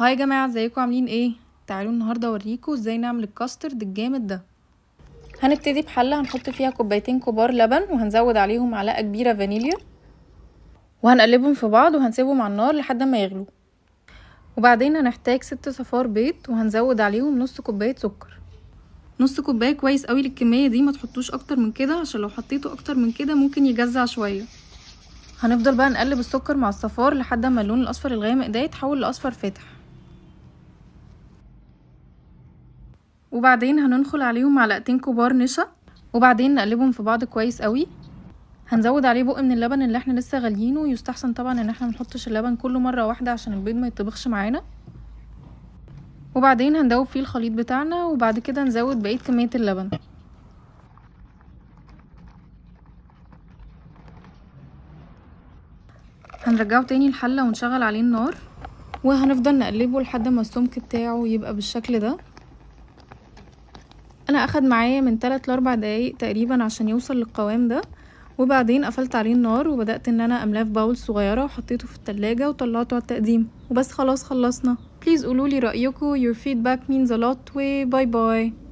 هاي يا جماعه ازيكم عاملين ايه تعالوا النهارده اوريكم ازاي نعمل الكاسترد الجامد ده هنبتدي بحله هنحط فيها كوبايتين كبار لبن وهنزود عليهم معلقه كبيره فانيليا وهنقلبهم في بعض وهنسيبهم على النار لحد ما يغلوا وبعدين هنحتاج ست صفار بيض وهنزود عليهم نص كوبايه سكر نص كوبايه كويس قوي للكميه دي ما تحطوش اكتر من كده عشان لو حطيته اكتر من كده ممكن يجزع شويه هنفضل بقى نقلب السكر مع الصفار لحد ما اللون الاصفر الغامق ده يتحول لاصفر فاتح وبعدين هننخل عليهم معلقتين كبار نشا وبعدين نقلبهم في بعض كويس قوي هنزود عليه بق من اللبن اللي احنا لسه غاليينه يستحسن طبعا ان احنا منحطش اللبن كله مره واحده عشان البيض ما يطبخش معانا وبعدين هندوب فيه الخليط بتاعنا وبعد كده نزود بقيه كميه اللبن هنرجعه تاني الحله ونشغل عليه النار وهنفضل نقلبه لحد ما السمك بتاعه يبقى بالشكل ده انا اخد معايا من 3 ل 4 دقايق تقريبا عشان يوصل للقوام ده وبعدين قفلت عليه النار وبدات ان انا املاه في باول صغيره وحطيته في التلاجة وطلعته على التقديم وبس خلاص خلصنا بليز قولولي رايكم your feedback means a lot و باي باي